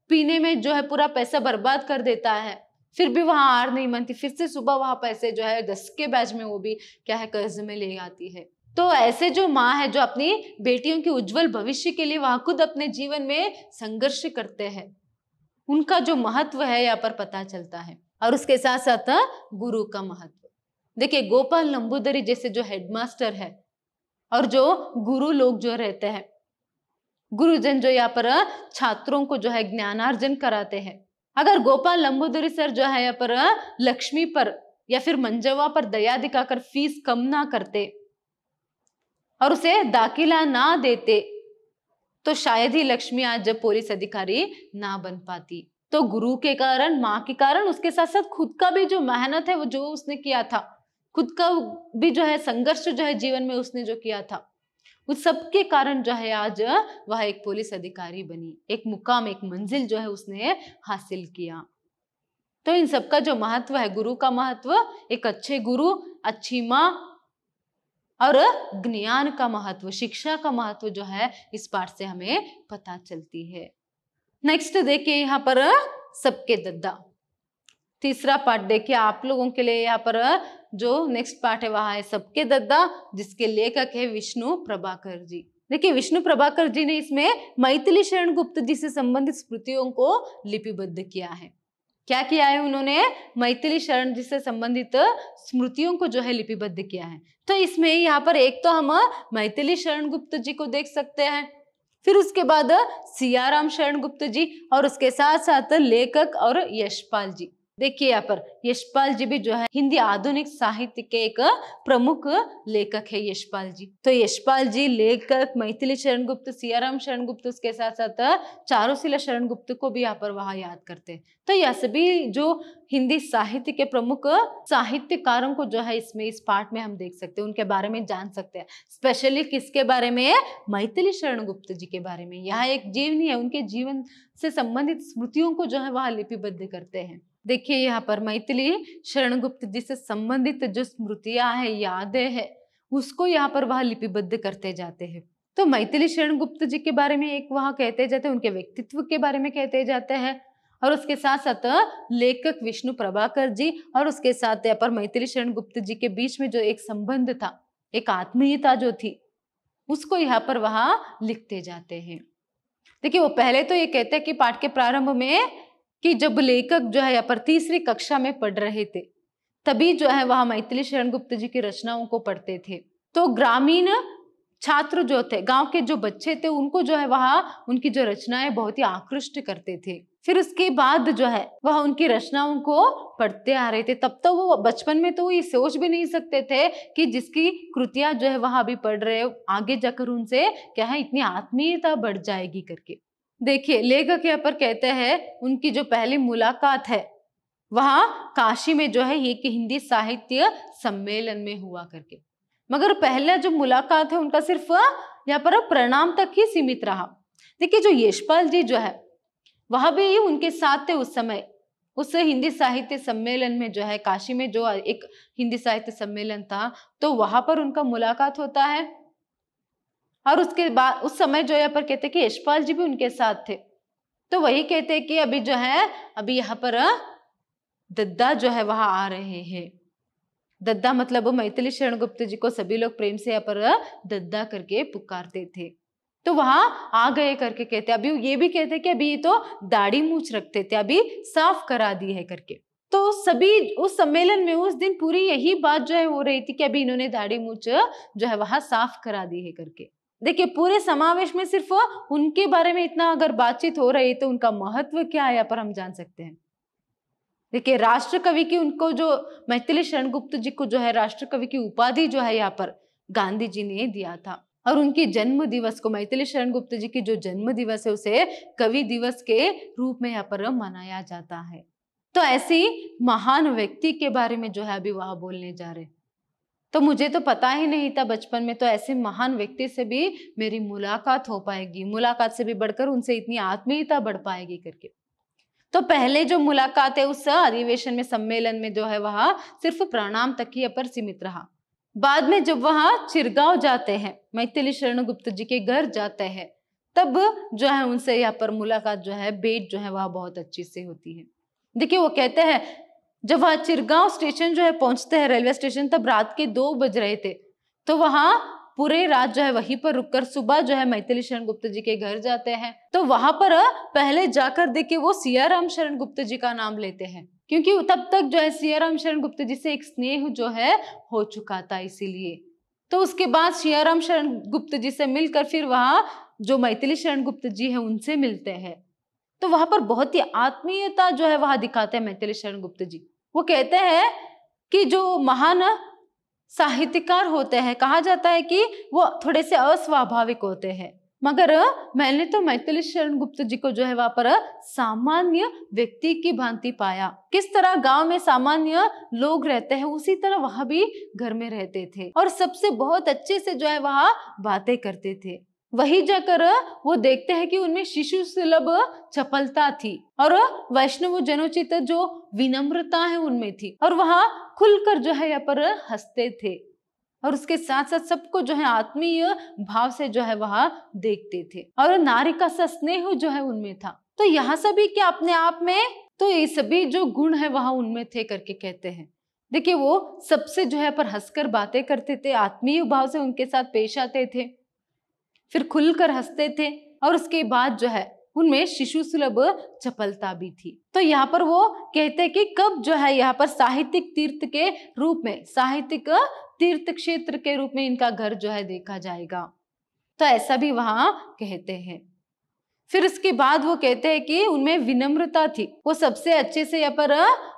Speaker 1: पीने में जो है पूरा पैसा बर्बाद कर देता है फिर भी वहां आर नहीं मानती फिर से सुबह वहां पैसे जो है दस के बैच में वो भी क्या है कर्ज में ले आती है तो ऐसे जो माँ है जो अपनी बेटियों के उज्जवल भविष्य के लिए वहां खुद अपने जीवन में संघर्ष करते हैं उनका जो महत्व है यहाँ पर पता चलता है और उसके साथ साथ हाँ, गुरु का महत्व देखिए गोपाल नंबूदरी जैसे जो हेडमास्टर है और जो गुरु लोग जो रहते हैं गुरुजन जो यहाँ पर हाँ, छात्रों को जो है ज्ञानार्जन कराते हैं अगर गोपाल लंबोदरी सर जो है यहाँ पर हाँ, लक्ष्मी पर या फिर मंजवा पर दया दिखाकर फीस कम ना करते और उसे दाखिला ना देते तो शायद ही लक्ष्मी आज जब पुलिस अधिकारी ना बन पाती तो गुरु के कारण माँ के कारण उसके साथ साथ खुद का भी जो मेहनत है वो जो उसने किया था खुद का भी जो है संघर्ष जो है जीवन में उसने जो किया था उस सब के कारण जो है आज वह एक पुलिस अधिकारी बनी एक मुकाम एक मंजिल जो है उसने हासिल किया तो इन सबका जो महत्व है गुरु का महत्व एक अच्छे गुरु अच्छी माँ और ज्ञान का महत्व शिक्षा का महत्व जो है इस पाठ से हमें पता चलती है नेक्स्ट देखिए यहाँ पर सबके दद्दा तीसरा पाठ देखिए आप लोगों के लिए यहाँ पर जो नेक्स्ट पाठ है वहां है सबके दद्दा जिसके लेखक है विष्णु प्रभाकर जी देखिए विष्णु प्रभाकर जी ने इसमें मैथिली शरण गुप्त जी से संबंधित स्मृतियों को लिपिबद्ध किया है क्या किया है उन्होंने मैथिली शरण जी से संबंधित स्मृतियों को जो है लिपिबद्ध किया है तो इसमें यहाँ पर एक तो हम मैथिली शरण गुप्त जी को देख सकते हैं फिर उसके बाद सियाराम शरण गुप्त जी और उसके साथ साथ लेखक और यशपाल जी देखिए यहाँ पर यशपाल जी भी जो है हिंदी आधुनिक साहित्य के एक प्रमुख लेखक है यशपाल जी तो यशपाल जी लेखक मैथिली शरण गुप्त सियाराम शरण गुप्त उसके साथ साथ चारोशिला शरण गुप्त को भी यहाँ पर वहां याद करते हैं तो यह सभी जो हिंदी साहित्य के प्रमुख साहित्यकारों को जो है इसमें इस पार्ट में हम देख सकते हैं उनके बारे में जान सकते हैं स्पेशली किसके बारे में मैथिली शरण गुप्त जी के बारे में यहाँ एक जीवनी है उनके जीवन से संबंधित स्मृतियों को जो है वहाँ लिपिबद्ध करते हैं देखिए यहाँ पर मैथिली शरण गुप्त जी से संबंधित जो स्मृतियां है यादें है उसको यहाँ पर वह लिपिबद्ध करते जाते हैं तो मैथिली शरण गुप्त जी के बारे में एक वहां कहते जाते हैं उनके व्यक्तित्व के बारे में कहते जाते हैं और उसके साथ साथ लेखक विष्णु प्रभाकर जी और उसके साथ यहाँ पर मैथिली शरण गुप्त जी के बीच में जो एक संबंध था एक आत्मीयता जो थी उसको यहाँ पर वहां लिखते जाते हैं देखिए वो पहले तो ये कहते हैं कि पाठ के प्रारंभ में कि जब लेखक जो है यहाँ पर तीसरी कक्षा में पढ़ रहे थे तभी जो है वह मैथिली शरण गुप्त जी की रचनाओं को पढ़ते थे तो ग्रामीण छात्र जो थे गांव के जो बच्चे थे उनको जो है वहाँ उनकी जो रचनाएं बहुत ही आकृष्ट करते थे फिर उसके बाद जो है वह उनकी रचनाओं को पढ़ते आ रहे थे तब तो वो बचपन में तो ये सोच भी नहीं सकते थे कि जिसकी कृतियां जो है वह अभी पढ़ रहे आगे जाकर उनसे क्या है इतनी आत्मीयता बढ़ जाएगी करके देखिए लेखक यहाँ पर कहते हैं उनकी जो पहली मुलाकात है वहां काशी में जो है एक हिंदी साहित्य सम्मेलन में हुआ करके मगर पहला जो मुलाकात है उनका सिर्फ यहाँ पर प्रणाम तक ही सीमित रहा देखिए जो यशपाल जी जो है वह भी उनके साथ थे उस समय उस हिंदी साहित्य सम्मेलन में जो है काशी में जो एक हिंदी साहित्य सम्मेलन था तो वहां पर उनका मुलाकात होता है और उसके बाद उस समय जो यहाँ पर कहते कि यशपाल जी भी उनके साथ थे तो वही कहते कि अभी जो है अभी यहाँ पर दद्दा जो है वहाँ आ रहे हैं दद्दा मतलब मैथिली शरण गुप्त जी को सभी लोग प्रेम से यहाँ पर दद्दा करके पुकारते थे तो वहां आ गए करके कहते अभी ये भी कहते कि अभी तो दाढ़ी मूछ रखते थे अभी साफ करा दी है करके तो सभी उस सम्मेलन में उस दिन पूरी यही बात जो है हो रही थी कि अभी इन्होंने दाढ़ी मूछ जो है वहां साफ करा दी है करके देखिए पूरे समावेश में सिर्फ उनके बारे में इतना अगर बातचीत हो रही है तो उनका महत्व क्या है यहाँ पर हम जान सकते हैं देखिए राष्ट्र कवि की उनको जो मैथिली शरण गुप्त जी को जो है राष्ट्र कवि की उपाधि जो है यहाँ पर गांधी जी ने दिया था और उनकी जन्म दिवस को मैथिली शरण गुप्त जी की जो जन्म दिवस है उसे कवि दिवस के रूप में यहाँ पर मनाया जाता है तो ऐसी महान व्यक्ति के बारे में जो है अभी वह बोलने जा रहे हैं तो मुझे तो पता ही नहीं था बचपन में तो ऐसे महान व्यक्ति से भी मेरी मुलाकात हो पाएगी मुलाकात से भी बढ़कर उनसे इतनी आत्मीयता बढ़ पाएगी करके तो पहले जो मुलाकात है उस अधिवेशन में सम्मेलन में जो है वह सिर्फ प्रणाम तक ही अपर सीमित रहा बाद में जब वह चिरगांव जाते हैं मैथिली शरण गुप्त जी के घर जाते हैं तब जो है उनसे यहाँ पर मुलाकात जो है भेंट जो है वह बहुत अच्छी से होती है देखिए वो कहते हैं जब वहाँ चिरगांव स्टेशन जो है पहुंचते हैं रेलवे स्टेशन तब रात के दो बज रहे थे तो वहाँ पूरे रात जो है वहीं पर रुककर सुबह जो है मैथिली शरण गुप्त जी के घर जाते हैं तो वहां पर पहले जाकर देखे वो सियाराम शरण गुप्त जी का नाम लेते हैं क्योंकि तब तक जो है सियाराम शरण गुप्त जी से एक स्नेह जो है हो चुका था इसीलिए तो उसके बाद सियाराम शरण गुप्त जी से मिलकर फिर वहां जो मैथिली शरण गुप्त जी है उनसे मिलते हैं तो वहां पर बहुत ही आत्मीयता जो है वहां दिखाते हैं मैथिली शरण गुप्त जी वो कहते हैं कि जो महान साहित्यकार होते हैं कहा जाता है कि वो थोड़े से अस्वाभाविक होते हैं मगर मैंने तो मैथिली शरण गुप्त जी को जो है वहां पर सामान्य व्यक्ति की भांति पाया किस तरह गांव में सामान्य लोग रहते हैं उसी तरह वहां भी घर में रहते थे और सबसे बहुत अच्छे से जो है वहां बातें करते थे वही जाकर वो देखते हैं कि उनमें शिशु सुलभ चपलता थी और वैष्णव जनोचित जो विनम्रता है उनमें थी और वहाँ खुलकर जो है यहाँ पर हंसते थे और उसके साथ साथ सबको जो है आत्मीय भाव से जो है वह देखते थे और नारी का सा स्नेह जो है उनमें था तो यहाँ सभी क्या अपने आप में तो ये सभी जो गुण है वह उनमें थे करके कहते हैं देखिए वो सबसे जो है पर हंसकर बातें करते थे आत्मीय भाव से उनके साथ पेश आते थे फिर खुलकर हंसते थे और उसके बाद जो है उनमें शिशु सुलभ चपलता भी थी तो यहाँ पर वो कहते हैं कि कब जो है यहाँ पर साहित्यिक तीर्थ के रूप में साहित्यिक तीर्थ क्षेत्र के रूप में इनका घर जो है देखा जाएगा तो ऐसा भी वहां कहते हैं फिर उसके बाद वो कहते हैं कि उनमें विनम्रता थी वो सबसे अच्छे से यहाँ पर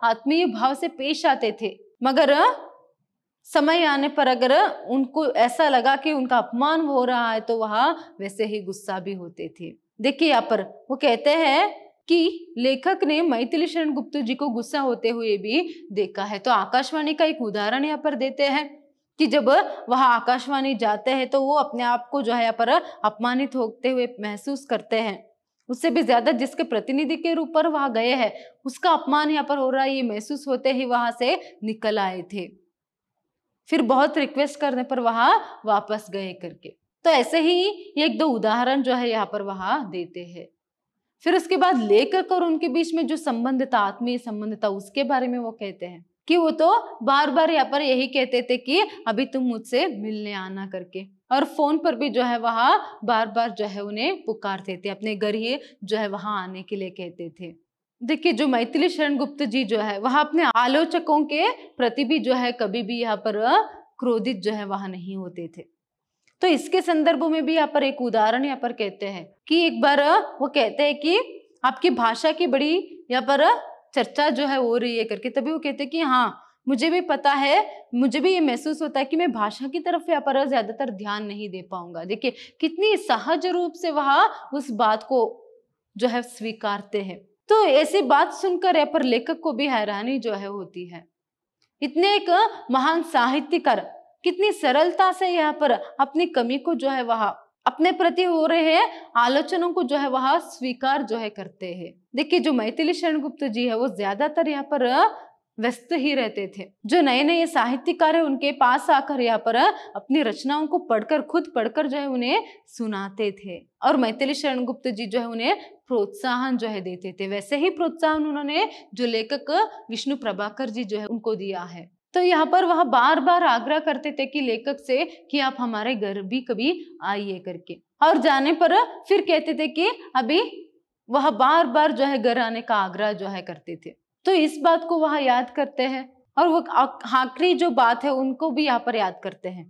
Speaker 1: आत्मीय भाव से पेश आते थे मगर समय आने पर अगर उनको ऐसा लगा कि उनका अपमान हो रहा है तो वह वैसे ही गुस्सा भी होते थे देखिए यहाँ पर वो कहते हैं कि लेखक ने मैथिली शरण गुप्त जी को गुस्सा होते हुए भी देखा है तो आकाशवाणी का एक उदाहरण यहाँ पर देते हैं कि जब वह आकाशवाणी जाते हैं तो वो अपने आप को जो है यहाँ पर अपमानित होते हुए महसूस करते हैं उससे भी ज्यादा जिसके प्रतिनिधि के रूप पर वह गए हैं उसका अपमान यहाँ पर हो रहा है ये महसूस होते ही वहां से निकल आए थे फिर बहुत रिक्वेस्ट करने पर वहां वापस गए करके तो ऐसे ही एक दो उदाहरण जो है यहाँ पर वहां देते हैं फिर उसके बाद लेखक और उनके बीच में जो संबंध था आत्मीय संबंध था उसके बारे में वो कहते हैं कि वो तो बार बार यहाँ पर यही कहते थे कि अभी तुम मुझसे मिलने आना करके और फोन पर भी जो है वहां बार बार जो है उन्हें पुकारते थे अपने घर ही जो है वहां आने के लिए कहते थे देखिए जो मैथिली शरण गुप्त जी जो है वह अपने आलोचकों के प्रति भी जो है कभी भी यहाँ पर क्रोधित जो है वह नहीं होते थे तो इसके संदर्भ में भी यहाँ पर एक उदाहरण यहाँ पर कहते हैं कि एक बार वो कहते हैं कि आपकी भाषा की बड़ी यहाँ पर चर्चा जो है हो रही है करके तभी वो कहते हैं कि हाँ मुझे भी पता है मुझे भी ये महसूस होता है कि मैं भाषा की तरफ यहाँ पर ज़्यादातर ध्यान नहीं दे पाऊंगा देखिए कितनी सहज रूप से वह उस बात को जो है स्वीकारते हैं तो ऐसी बात सुनकर यहाँ पर लेखक को भी हैरानी जो है होती है इतने एक महान साहित्यकार कितनी सरलता से यहाँ पर अपनी कमी को जो है वह अपने प्रति हो रहे आलोचनों को जो है वह स्वीकार जो है करते हैं देखिए जो मैथिली शरण गुप्त जी है वो ज्यादातर यहाँ पर व्यस्त ही रहते थे जो नए नए साहित्यकार है उनके पास आकर यहाँ पर अपनी रचनाओं को पढ़कर खुद पढ़कर जो है उन्हें सुनाते थे और मैथिली शरण गुप्त जी जो है उन्हें प्रोत्साहन जो है देते थे वैसे ही प्रोत्साहन उन्होंने जो लेखक विष्णु प्रभाकर जी जो है उनको दिया है तो यहाँ पर वह बार बार आग्रह करते थे कि लेखक से कि आप हमारे घर भी कभी आइए करके और जाने पर फिर कहते थे कि अभी वह बार बार जो है घर आने का आग्रह जो है करते थे तो इस बात को वहां याद करते हैं और वो आखिरी जो बात है उनको भी यहाँ पर याद करते हैं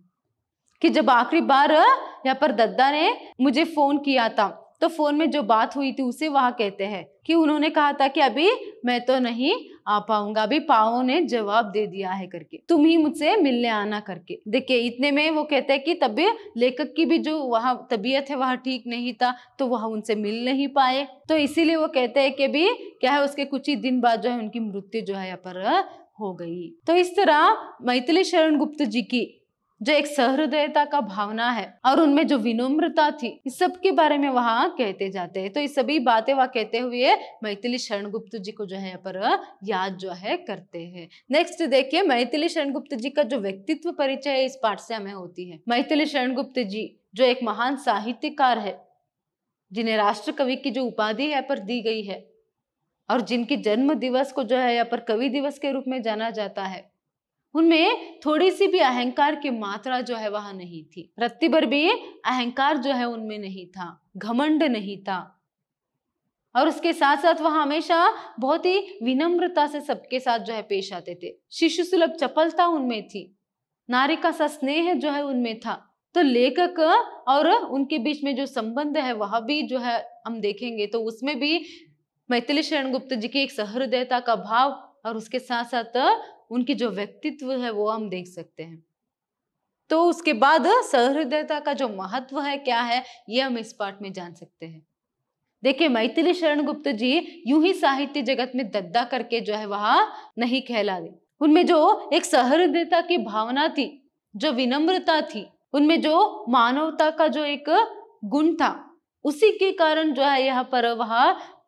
Speaker 1: कि जब आखिरी बार यहाँ पर दद्दा ने मुझे फोन किया था तो फ़ोन में जो बात हुई थी उसे वहां कहते हैं कि उन्होंने कहा था कि अभी मैं तो नहीं आ पाऊंगा अभी पाओ ने जवाब दे दिया है करके तुम ही मुझसे मिलने आना करके देखिए इतने में वो कहते हैं कि तभी लेखक की भी जो वहाँ तबीयत है वह ठीक नहीं था तो वह उनसे मिल नहीं पाए तो इसीलिए वो कहते हैं कि भी क्या है उसके कुछ ही दिन बाद जो है उनकी मृत्यु जो है यहाँ पर हो गई तो इस तरह मैथिली शरण गुप्त जी की जो एक सहृदयता का भावना है और उनमें जो विनम्रता थी इस सब के बारे में वहाँ कहते जाते हैं तो ये सभी बातें वहाँ कहते हुए मैथिली शरण गुप्त जी को जो है यहाँ पर याद जो है करते हैं नेक्स्ट देखिए मैथिली शरण गुप्त जी का जो व्यक्तित्व परिचय इस पाठ से हमें होती है मैथिली शरण गुप्त जी जो एक महान साहित्यकार है जिन्हें राष्ट्र कवि की जो उपाधि यहाँ पर दी गई है और जिनके जन्म दिवस को जो है यहाँ पर कवि दिवस के रूप में जाना जाता है उनमें थोड़ी सी भी अहंकार की मात्रा जो है वह नहीं थी प्रतिबर भी अहंकार जो है उनमें नहीं था घमंड नहीं था और उसके साथ साथ वह हमेशा बहुत ही विनम्रता से सबके साथ जो है पेश आते थे शिशु सुलभ चपलता उनमें थी नारी का सा स्नेह जो है उनमें था तो लेखक और उनके बीच में जो संबंध है वह भी जो है हम देखेंगे तो उसमें भी मैथिली शरण गुप्त जी की एक सहृदयता का भाव और उसके साथ साथ उनकी जो व्यक्तित्व है वो हम देख सकते हैं तो उसके बाद सहृदयता का जो महत्व है क्या है ये हम इस पार्ट में जान सकते हैं देखिए मैथिली शरण गुप्त जी यूं ही साहित्य जगत में दद्दा करके जो है वहां नहीं कहला रहे उनमें जो एक सहृदयता की भावना थी जो विनम्रता थी उनमें जो मानवता का जो एक गुण था उसी के कारण जो है यहाँ पर वह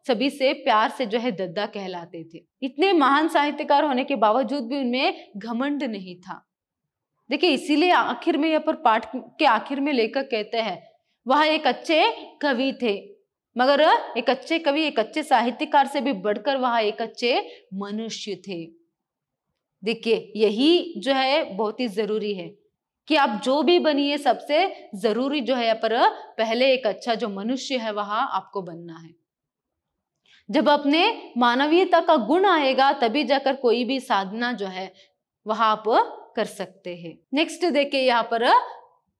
Speaker 1: सभी से प्यार से जो है दद्दा कहलाते थे इतने महान साहित्यकार होने के बावजूद भी उनमें घमंड नहीं था देखिए इसीलिए आखिर में यहाँ पर पाठ के आखिर में लेखक कहते हैं वह एक अच्छे कवि थे मगर एक अच्छे कवि एक अच्छे साहित्यकार से भी बढ़कर वह एक अच्छे मनुष्य थे देखिए यही जो है बहुत ही जरूरी है कि आप जो भी बनिए सबसे जरूरी जो है यहाँ पर पहले एक अच्छा जो मनुष्य है वह आपको बनना है जब अपने मानवीयता का गुण आएगा तभी जाकर कोई भी साधना जो है वह आप कर सकते हैं नेक्स्ट देखिए यहाँ पर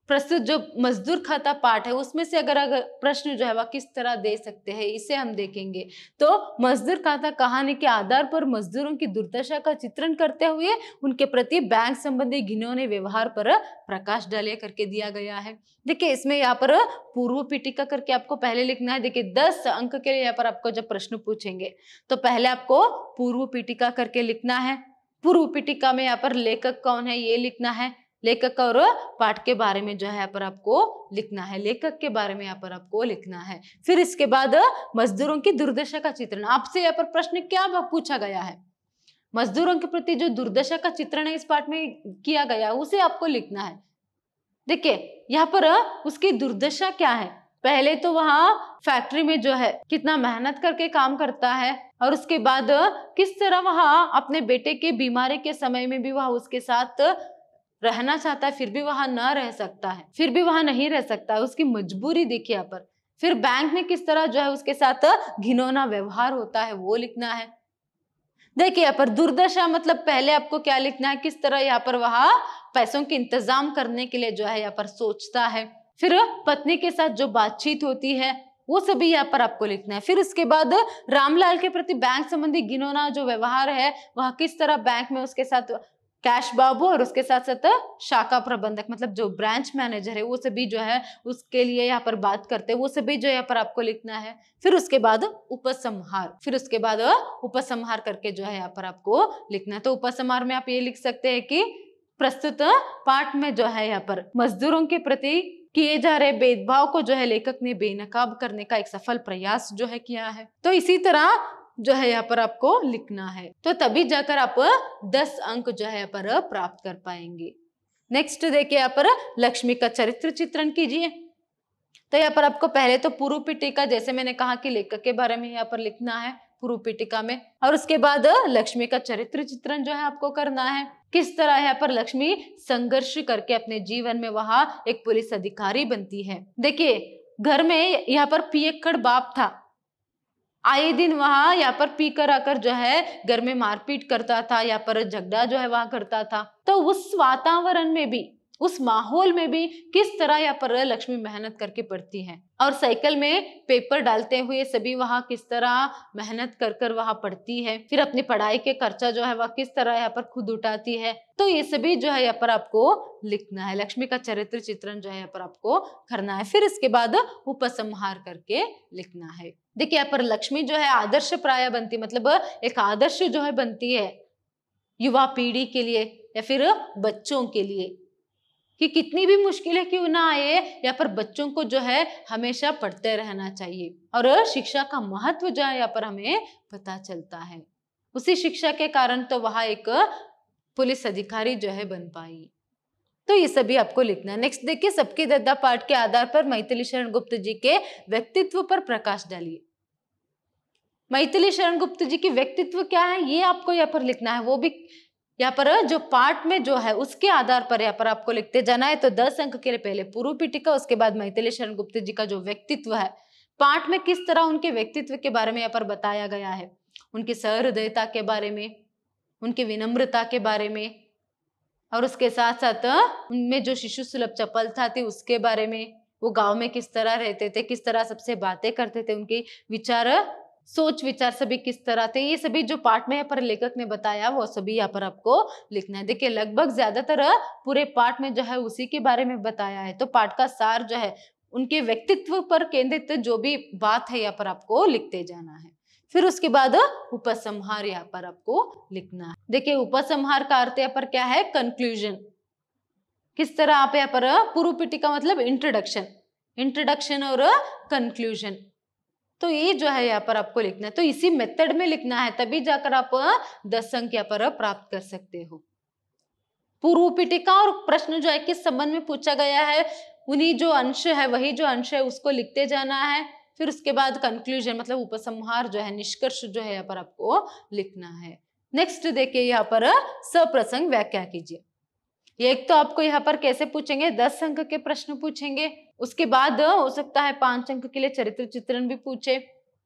Speaker 1: प्रस्तुत जो मजदूर खाता पाठ है उसमें से अगर अगर प्रश्न जो है वह किस तरह दे सकते हैं इसे हम देखेंगे तो मजदूर खाता कहानी के आधार पर मजदूरों की दुर्दशा का चित्रण करते हुए उनके प्रति बैंक संबंधी घिनौने व्यवहार पर प्रकाश डाले करके दिया गया है देखिए इसमें यहाँ पर पूर्व पीटिका करके आपको पहले लिखना है देखिए दस अंक के लिए यहाँ पर आपको जब प्रश्न पूछेंगे तो पहले आपको पूर्व पीटिका करके लिखना है पूर्व पीटिका में यहाँ पर लेखक कौन है ये लिखना है लेखक और पाठ के बारे में जो है यहाँ पर आपको लिखना है लेखक के बारे में यहाँ पर आपको लिखना है फिर इसके बाद मजदूरों की दुर्दशा का चित्रण आपसे यहाँ पर प्रश्न क्या पूछा गया है मजदूरों के प्रति जो दुर्दशा का चित्रण है इस पाठ में किया गया उसे आपको लिखना है देखिए यहाँ पर उसकी दुर्दशा क्या है पहले तो वहाँ फैक्ट्री में जो है कितना मेहनत करके काम करता है और उसके बाद किस तरह वहाँ अपने बेटे के बीमारी के समय में भी वह उसके साथ रहना चाहता है फिर भी वहां ना रह सकता है फिर भी वहां नहीं रह सकता है उसकी मजबूरी देखिए यहाँ पर फिर बैंक में किस तरह जो है उसके साथ घिनौना व्यवहार होता है वो लिखना है देखिए यहाँ पर दुर्दशा मतलब पहले आपको क्या लिखना है किस तरह यहाँ पर वहां पैसों के इंतजाम करने के लिए जो है यहाँ पर सोचता है फिर पत्नी के साथ जो बातचीत होती है वो सभी यहाँ पर आपको लिखना है फिर उसके बाद रामलाल के प्रति बैंक संबंधी गिनोना जो व्यवहार है वह किस तरह बैंक में उसके साथ कैश बाबू और उसके साथ साथ शाखा प्रबंधक मतलब जो ब्रांच मैनेजर है वो सभी जो है उसके लिए यहाँ पर बात करते हैं वो सभी जो यहाँ पर आपको लिखना है फिर उसके बाद उपसंहार फिर उसके बाद उपसंहार करके जो है यहाँ पर आपको लिखना है तो उपसंहार में आप ये लिख सकते हैं कि प्रस्तुत पाठ में जो है यहाँ पर मजदूरों के प्रति किए जा रहे भेदभाव को जो है लेखक ने बेनकाब करने का एक सफल प्रयास जो है किया है तो इसी तरह जो है यहाँ पर आपको लिखना है तो तभी जाकर आप दस अंक जो है यहाँ पर प्राप्त कर पाएंगे नेक्स्ट देखिए यहाँ पर लक्ष्मी का चरित्र चित्रण कीजिए तो यहाँ पर आपको पहले तो पूर्व पीटिका जैसे मैंने कहा कि लेखक के बारे में यहाँ पर लिखना है पूर्व पीटिका में और उसके बाद लक्ष्मी का चरित्र चित्रण जो है आपको करना है किस तरह यहाँ पर लक्ष्मी संघर्ष करके अपने जीवन में वहां एक पुलिस अधिकारी बनती है देखिए घर में यहाँ पर पियक्कड़ बाप था आए दिन वहाँ यहाँ पर पीकर आकर जो है घर में मारपीट करता था या पर झगड़ा जो है वहां करता था तो उस वातावरण में भी उस माहौल में भी किस तरह यहाँ पर लक्ष्मी मेहनत करके पढ़ती है और साइकिल में पेपर डालते हुए सभी वहाँ किस तरह मेहनत कर कर वहाँ पढ़ती है फिर अपनी पढ़ाई के खर्चा जो है वह किस तरह यहाँ पर खुद उठाती है तो ये सभी जो है यहाँ पर आपको लिखना है लक्ष्मी का चरित्र चित्रण जो है यहाँ पर आपको करना है फिर इसके बाद उपसंहार करके लिखना है देखिए यहाँ पर लक्ष्मी जो है आदर्श प्राय बनती मतलब एक आदर्श जो है बनती है युवा पीढ़ी के लिए या फिर बच्चों के लिए कि कितनी भी मुश्किलें क्यों ना आए यहाँ पर बच्चों को जो है हमेशा पढ़ते रहना चाहिए और शिक्षा का महत्व जो है यहाँ पर हमें पता चलता है उसी शिक्षा के कारण तो वहां एक पुलिस अधिकारी जो है बन पाई तो ये सभी आपको लिखना है नेक्स्ट देखिए सबके दद्दा पाठ के आधार पर मैथिली शरण गुप्त जी के व्यक्तित्व पर प्रकाश डालिए मैथिली शरण गुप्त जी के व्यक्तित्व क्या है ये आपको यहाँ पर लिखना है वो भी यहाँ पर जो पार्ट में जो है उसके आधार पर यहाँ पर आपको लिखते जाना है तो दस अंक के लिए पहले पूर्व पीटिका उसके बाद मैथिली शरण गुप्त जी का जो व्यक्तित्व है पाठ में किस तरह उनके व्यक्तित्व के बारे में यहाँ पर बताया गया है उनकी सहृदयता के बारे में उनकी विनम्रता के बारे में और उसके साथ साथ उनमें जो शिशु सुलभ था थी उसके बारे में वो गांव में किस तरह रहते थे किस तरह सबसे बातें करते थे उनके विचार सोच विचार सभी किस तरह थे ये सभी जो पार्ट में यहाँ पर लेखक ने बताया वो सभी यहाँ पर आपको लिखना है देखिए लगभग ज्यादातर पूरे पार्ट में जो है उसी के बारे में बताया है तो पाठ का सार जो है उनके व्यक्तित्व पर केंद्रित जो भी बात है यहाँ पर आपको लिखते जाना है फिर उसके बाद उपसंहार यहाँ पर आपको लिखना है देखिए उपसंहार का अर्थ यहाँ पर क्या है कंक्लूजन किस तरह आप यहाँ पर पूर्व का मतलब इंट्रोडक्शन इंट्रोडक्शन और कंक्लूजन तो ये जो है यहाँ पर आपको लिखना है तो इसी मेथड में लिखना है तभी जाकर आप दस अंक यहाँ पर प्राप्त कर सकते हो पूर्व पीटिका और प्रश्न जो है किस संबंध में पूछा गया है उन्हीं जो अंश है वही जो अंश है उसको लिखते जाना है फिर उसके बाद कंक्लूजन मतलब उपसंहार जो है निष्कर्ष जो है यहाँ पर आपको लिखना है नेक्स्ट देखिए यहाँ पर सप्रसंग व्याख्या कीजिए एक तो आपको यहाँ पर कैसे पूछेंगे दस अंक के प्रश्न पूछेंगे उसके बाद हो सकता है पांच अंक के लिए चरित्र चित्रण भी पूछे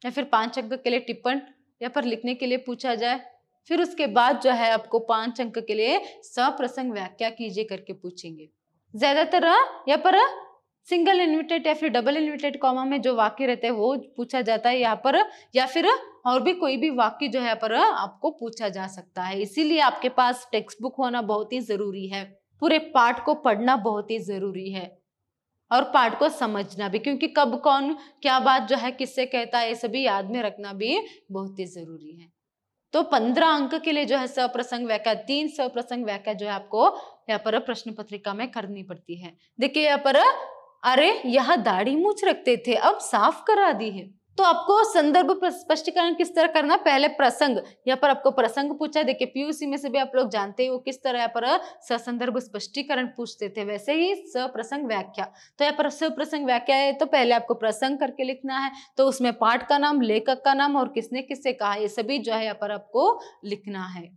Speaker 1: या फिर पांच अंक के लिए टिप्पण या पर लिखने के लिए पूछा जाए फिर उसके बाद जो है आपको पांच अंक के लिए सप्रसंग व्याख्या कीजिए करके पूछेंगे ज्यादातर यहाँ पर सिंगल इन्विटेड या फिर डबल इन्विटेड कॉमा में जो वाक्य रहते हैं वो पूछा जाता है यहाँ पर या फिर और भी कोई भी वाक्य जो है पर आपको पूछा जा सकता है इसीलिए आपके पास टेक्स्ट बुक होना बहुत ही ज़रूरी है पूरे पाठ को पढ़ना बहुत ही ज़रूरी है और पाठ को समझना भी क्योंकि कब कौन क्या बात जो है किससे कहता है ये सभी याद में रखना भी बहुत ही ज़रूरी है तो पंद्रह अंक के लिए जो है सप्रसंग व्याख्या तीन सप्रसंग व्याख्या जो है आपको यहाँ पर प्रश्न पत्रिका में करनी पड़ती है देखिए यहाँ पर अरे यह दाढ़ी मूछ रखते थे अब साफ करा दी है तो आपको संदर्भ स्पष्टीकरण किस तरह करना पहले प्रसंग यहाँ पर आपको प्रसंग पूछा देखिए पीयूसी में से भी आप लोग जानते ही हो किस तरह यहाँ पर संदर्भ स्पष्टीकरण पूछते थे वैसे ही सप्रसंग व्याख्या तो यहाँ पर सप्रसंग व्याख्या है तो पहले आपको प्रसंग करके लिखना है तो उसमें पाठ का नाम लेखक का नाम और किसने किससे कहा ये सभी जो है यहाँ पर आपको लिखना है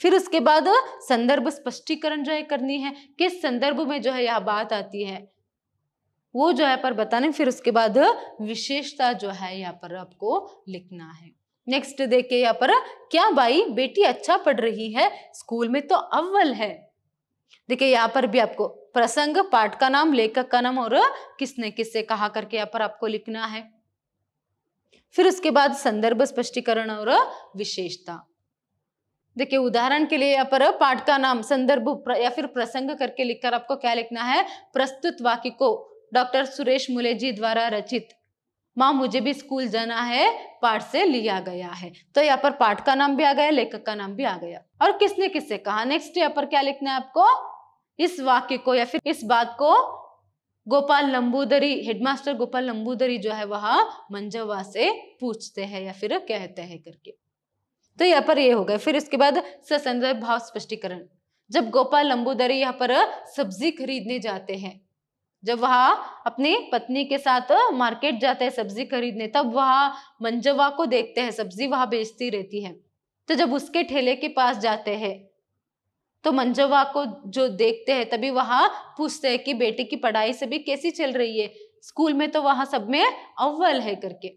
Speaker 1: फिर उसके बाद संदर्भ स्पष्टीकरण जो है करनी है किस संदर्भ में जो है यह बात आती है वो जो है पर बताने फिर उसके बाद विशेषता जो है यहाँ पर आपको लिखना है नेक्स्ट देखिए यहाँ पर क्या भाई बेटी अच्छा पढ़ रही है स्कूल में तो अव्वल है देखिए यहाँ पर भी आपको प्रसंग पाठ का नाम लेखक का नाम और किसने किससे कहा करके यहाँ पर आपको लिखना है फिर उसके बाद संदर्भ स्पष्टीकरण और विशेषता देखिए उदाहरण के लिए यहाँ पर पाठ का नाम संदर्भ या फिर प्रसंग करके लिखकर आपको क्या लिखना है प्रस्तुत वाक्य को डॉक्टर सुरेश मुले जी द्वारा रचित माँ मुझे भी स्कूल जाना है पाठ से लिया गया है तो यहाँ पर पाठ का नाम भी आ गया लेखक का नाम भी आ गया और किसने किससे कहा नेक्स्ट यहाँ पर क्या लिखना है आपको इस वाक्य को या फिर इस बात को गोपाल लंबूदरी हेडमास्टर गोपाल लंबूदरी जो है वह मंजवा से पूछते हैं या फिर कहते हैं करके तो यहाँ पर ये यह हो गया फिर इसके बाद ससंदर्भ भाव स्पष्टीकरण जब गोपाल लंबूदरी यहाँ पर सब्जी खरीदने जाते हैं जब वह अपनी पत्नी के साथ मार्केट जाते हैं सब्जी खरीदने तब वह मंजवा को देखते हैं सब्जी वहां बेचती रहती है तो जब उसके ठेले के पास जाते हैं तो मंजवा को जो देखते हैं तभी वहाँ पूछते हैं कि बेटे की पढ़ाई सभी कैसी चल रही है स्कूल में तो वहां सब में अव्वल है करके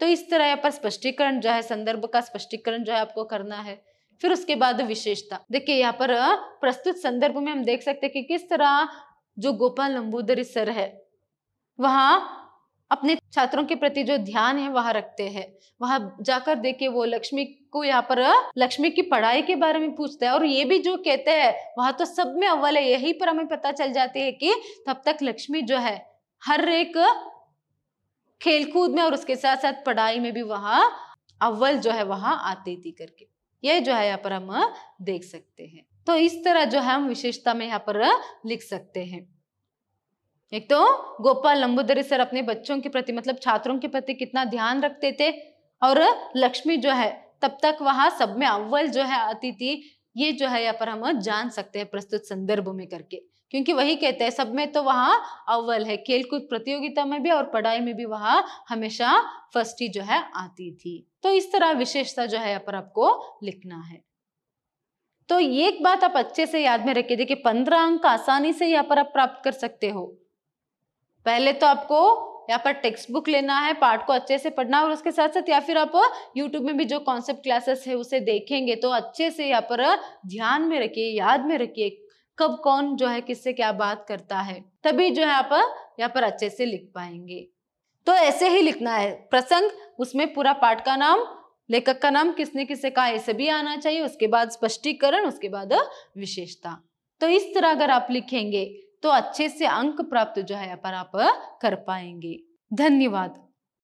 Speaker 1: तो इस तरह यहाँ पर स्पष्टीकरण जो है संदर्भ का स्पष्टीकरण जो है आपको करना है फिर उसके बाद विशेषता देखिए यहाँ पर प्रस्तुत संदर्भ में हम देख सकते हैं कि किस तरह जो गोपाल लंबोदर सर है वहां अपने छात्रों के प्रति जो ध्यान है वहां रखते हैं वहां जाकर देखे वो लक्ष्मी को यहाँ पर लक्ष्मी की पढ़ाई के बारे में पूछता है और ये भी जो कहते हैं वहां तो सब में अव्वल है यही पर हमें पता चल जाती है कि तब तक लक्ष्मी जो है हर एक खेलकूद में और उसके साथ साथ पढ़ाई में भी वहां अव्वल जो है वहां आती थी करके ये जो है यहाँ पर हम देख सकते हैं तो इस तरह जो है हम विशेषता में यहाँ पर लिख सकते हैं एक तो गोपाल लंबोदरी सर अपने बच्चों के प्रति मतलब छात्रों के प्रति कितना ध्यान रखते थे और लक्ष्मी जो है तब तक वहां सब में अव्वल जो है आती थी ये जो है यहाँ पर हम जान सकते हैं प्रस्तुत संदर्भ में करके क्योंकि वही कहते हैं सब में तो वहां अव्वल है खेलकूद प्रतियोगिता में भी और पढ़ाई में भी वहाँ हमेशा फर्स्ट ही जो है आती थी तो इस तरह विशेषता जो है यहाँ पर आपको लिखना है तो ये एक बात आप अच्छे से याद में रखिए देखिए पंद्रह अंक आसानी से यहाँ पर आप प्राप्त कर सकते हो पहले तो आपको यहाँ पर टेक्स्ट बुक लेना है पाठ को अच्छे से पढ़ना और उसके साथ साथ या फिर आप यूट्यूब में भी जो कॉन्सेप्ट क्लासेस है उसे देखेंगे तो अच्छे से यहाँ पर ध्यान में रखिए याद में रखिए कब कौन जो है किससे क्या बात करता है तभी जो है आप यहाँ पर अच्छे से लिख पाएंगे तो ऐसे ही लिखना है प्रसंग उसमें पूरा पाठ का नाम लेखक का नाम किसने किसे कहा ऐसे भी आना चाहिए उसके बाद स्पष्टीकरण उसके बाद विशेषता तो इस तरह अगर आप लिखेंगे तो अच्छे से अंक प्राप्त जो है पर आप कर पाएंगे धन्यवाद